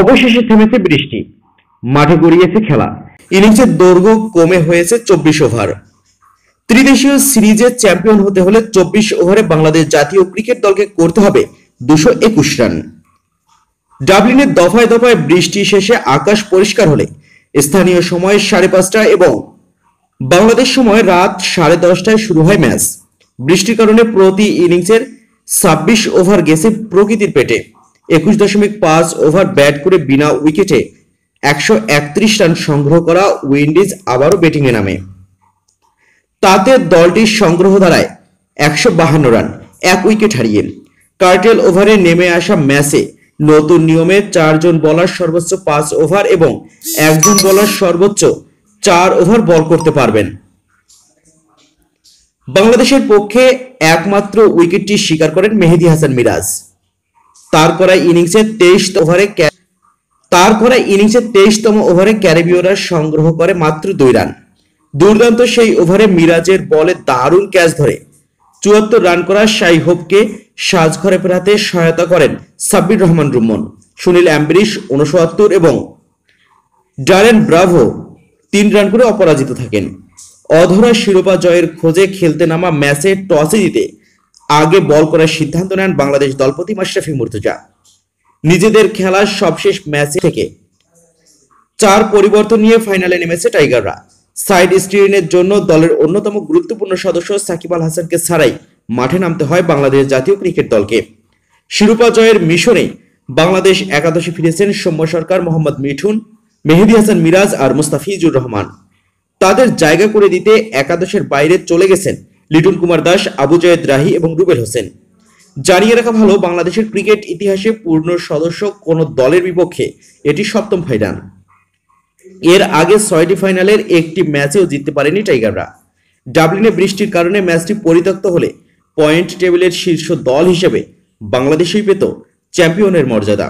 অবশেষে থেমেছে বৃষ্টি মাঠে গড়িয়েছে খেলা ইনিংসের দৈর্ঘ্য কমে হয়েছে চব্বিশ ওভার ত্রিদেশীয় সিরিজের চ্যাম্পিয়ন হতে হলে চব্বিশ ওভারে বাংলাদেশ জাতীয় ক্রিকেট দলকে করতে হবে দুশো একুশ রান ডাবলিনের দফায় দফায় বৃষ্টি শেষে আকাশ পরিষ্কার হলে স্থানীয় সময় সাড়ে পাঁচটা এবং বাংলাদেশ সময় রাত সাড়ে দশটায় শুরু হয় ম্যাচ বৃষ্টির কারণে প্রতি ইনিংসের ছাব্বিশ ওভার গেছে প্রকৃতির পেটে একুশ দশমিক পাঁচ ওভার ব্যাট করে বিনা উইকেটে একশো একত্রিশ রান সংগ্রহ করা উইন্ডিজ আবারও ব্যাটিংয়ে নামে তাতে দলটির সংগ্রহ দ্বারায় একশো বাহান্ন রান এক উইকেট হারিয়ে কার্টেল ওভারে নেমে আসা ম্যাচে নতুন নিয়মে চারজন বলার সর্বোচ্চ পাঁচ ওভার এবং একজন বলার সর্বোচ্চ চার ওভার বল করতে পারবেন বাংলাদেশের পক্ষে একমাত্র উইকেটটি স্বীকার করেন মেহেদি হাসান মিরাজ তারপরে ইনিংসে তেইশ ওভারে তারপরে ইনিংসে তেইশতম ওভারে ক্যারিবীয়রা সংগ্রহ করে মাত্র দুই রান দুর্দান্ত সেই ওভারে মিরাজের বলে দারুণ ক্যাচ ধরে চুয়াত্তর রান করা শাই হোপকে সাজঘরে ফেরাতে সহায়তা করেন সাব্বির রহমান রুম্মন সুনীল অ্যাম্বরিশ উনসত্তর এবং ডারেন ব্রাভো তিন রান করে অপরাজিত থাকেন অধরা শিরোপা জয়ের খোঁজে খেলতে নামা ম্যাচে টসে জিতে আগে বল করার সিদ্ধান্ত নেন বাংলাদেশ দলপতি মাশরাফি মুর্তজা নিজেদের খেলার সবশেষ ম্যাচ থেকে চার পরিবর্তন নিয়ে ফাইনালে নেমেছে টাইগাররা সাইড স্টিরিনের জন্য দলের অন্যতম গুরুত্বপূর্ণ সদস্য সাকিব আল হাসানকে ছাড়াই মাঠে নামতে হয় বাংলাদেশ জাতীয় ক্রিকেট দলকে শিরোপা জয়ের মিশনে বাংলাদেশ একাদশে ফিরেছেন সৌম্য সরকার মোহাম্মদ মিঠুন মেহেদি হাসান মিরাজ আর মুস্তাফিজুর রহমান তাদের জায়গা করে দিতে একাদশের বাইরে চলে গেছেন লিটন কুমার দাস আবু জয়েদ রাহি এবং রুবেল হোসেন জানিয়ে রাখা ভালো বাংলাদেশের ক্রিকেট ইতিহাসে পূর্ণ সদস্য কোনো দলের বিপক্ষে এটি সপ্তম ফাইনাল এর আগে ছয়টি ফাইনালের একটি ম্যাচেও জিততে পারেনি টাইগাররা ডাবলিনে বৃষ্টির কারণে ম্যাচটি পরিত্যক্ত হলে পয়েন্ট টেবিলের শীর্ষ দল হিসেবে বাংলাদেশই পেত চ্যাম্পিয়নের মর্যাদা